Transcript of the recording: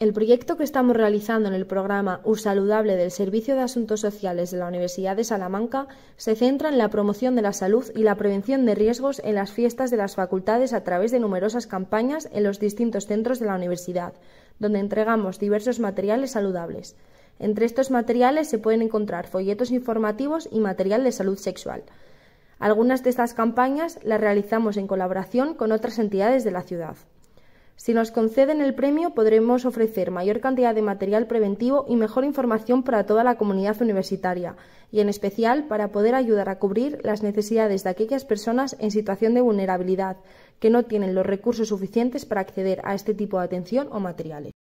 El proyecto que estamos realizando en el programa U Saludable del Servicio de Asuntos Sociales de la Universidad de Salamanca se centra en la promoción de la salud y la prevención de riesgos en las fiestas de las facultades a través de numerosas campañas en los distintos centros de la universidad, donde entregamos diversos materiales saludables. Entre estos materiales se pueden encontrar folletos informativos y material de salud sexual. Algunas de estas campañas las realizamos en colaboración con otras entidades de la ciudad. Si nos conceden el premio, podremos ofrecer mayor cantidad de material preventivo y mejor información para toda la comunidad universitaria, y en especial para poder ayudar a cubrir las necesidades de aquellas personas en situación de vulnerabilidad que no tienen los recursos suficientes para acceder a este tipo de atención o materiales.